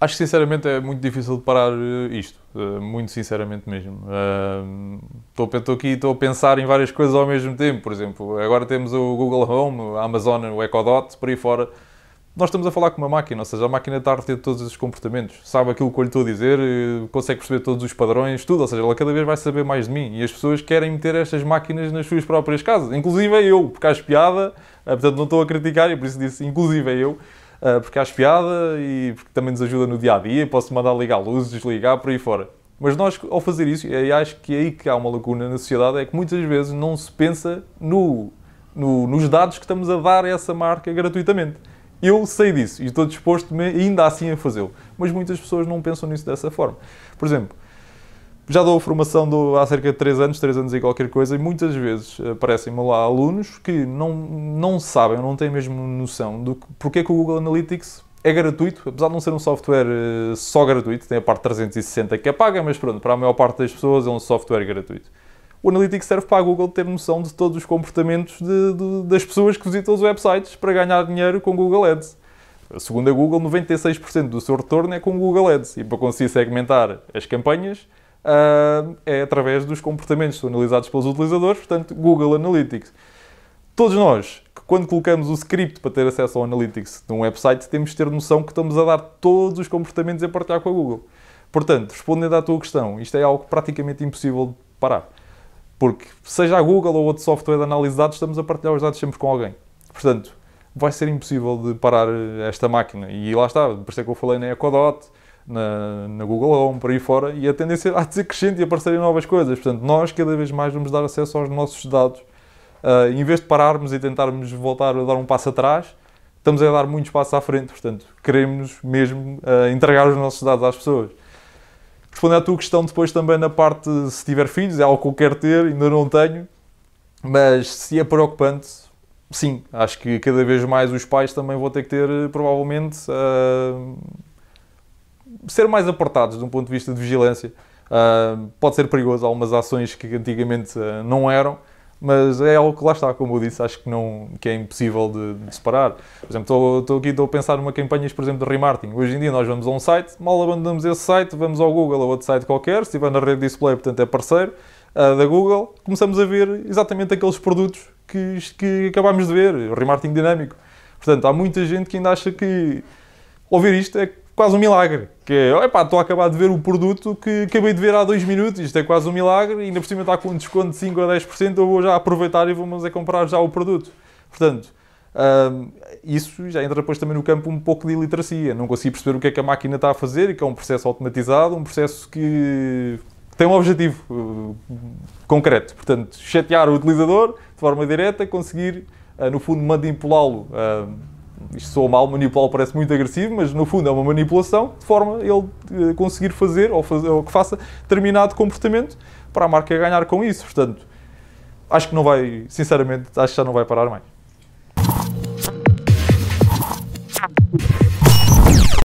acho que sinceramente é muito difícil de parar eh, isto, eh, muito sinceramente mesmo. Estou, eh, estou aqui estou a pensar em várias coisas ao mesmo tempo, por exemplo, agora temos o Google Home, a Amazon, o Echo Dot, por aí fora. Nós estamos a falar com uma máquina, ou seja, a máquina está a reter todos esses comportamentos, sabe aquilo que eu lhe estou a dizer, consegue perceber todos os padrões, tudo, ou seja, ela cada vez vai saber mais de mim e as pessoas querem meter estas máquinas nas suas próprias casas, inclusive é eu, porque acho piada, portanto não estou a criticar e por isso disse inclusive é eu. Ah, porque acho piada e porque também nos ajuda no dia a dia, posso mandar ligar luzes, desligar, por aí fora. Mas nós, ao fazer isso, e acho que é aí que há uma lacuna na sociedade, é que muitas vezes não se pensa no, no, nos dados que estamos a dar a essa marca gratuitamente. Eu sei disso e estou disposto ainda assim a fazê-lo, mas muitas pessoas não pensam nisso dessa forma. Por exemplo, já dou a formação do, há cerca de 3 anos, 3 anos e qualquer coisa, e muitas vezes aparecem-me lá alunos que não, não sabem, não têm mesmo noção do que, porque é que o Google Analytics é gratuito, apesar de não ser um software eh, só gratuito, tem a parte 360 que é paga, mas pronto, para a maior parte das pessoas é um software gratuito. O Analytics serve para a Google ter noção de todos os comportamentos de, de, das pessoas que visitam os websites para ganhar dinheiro com Google Ads. Segundo a Google, 96% do seu retorno é com Google Ads e para conseguir segmentar as campanhas, uh, é através dos comportamentos analisados pelos utilizadores, portanto, Google Analytics. Todos nós, que quando colocamos o script para ter acesso ao Analytics num website, temos de ter noção que estamos a dar todos os comportamentos a partilhar com a Google. Portanto, respondendo à tua questão, isto é algo praticamente impossível de parar. Porque, seja a Google ou outro software de análise de dados, estamos a partilhar os dados sempre com alguém. Portanto, vai ser impossível de parar eh, esta máquina. E lá está, por isso é que eu falei na Ecodot, na, na, Google Home, por aí fora, e a tendência há de ser crescente e aparecerem novas coisas. Portanto, nós cada vez mais vamos dar acesso aos nossos dados. Uh, em vez de pararmos e tentarmos voltar a dar um passo atrás, estamos a dar muitos passos à frente. Portanto, queremos mesmo uh, entregar os nossos dados às pessoas. Respondendo à tua questão depois também na parte se tiver filhos, é algo que eu quero ter, ainda não tenho, mas se é preocupante, sim, acho que cada vez mais os pais também vão ter que ter, provavelmente, uh, ser mais apertados de um ponto de vista de vigilância. Uh, pode ser perigoso algumas ações que antigamente uh, não eram, mas é algo que lá está, como eu disse, acho que, não, que é impossível de, de separar. Por exemplo, estou aqui estou a pensar numa campanha, por exemplo, de remarketing. Hoje em dia nós vamos a um site, mal abandonamos esse site, vamos ao Google ou outro site qualquer, se estiver na rede display, portanto é parceiro uh, da Google, começamos a ver exatamente aqueles produtos que, que acabámos de ver, o remarketing dinâmico. Portanto, há muita gente que ainda acha que ouvir isto é quase um milagre. Que é, pá estou a acabar de ver o produto que acabei de ver há dois minutos, isto é quase um milagre, e ainda por cima está com um desconto de 5 a 10%, eu vou já aproveitar e vamos a comprar já o produto. Portanto, um, isso já entra depois também no campo um pouco de iliteracia. Não consigo perceber o que é que a máquina está a fazer e que é um processo automatizado, um processo que tem um objetivo uh, concreto. Portanto, chatear o utilizador de forma direta, conseguir, uh, no fundo, manipulá-lo. Uh, isto soa mal, manipular parece muito agressivo, mas no fundo é uma manipulação, de forma ele eh, conseguir fazer ou, fazer, ou que faça determinado comportamento para a marca ganhar com isso. Portanto, acho que não vai, sinceramente, acho que já não vai parar mais.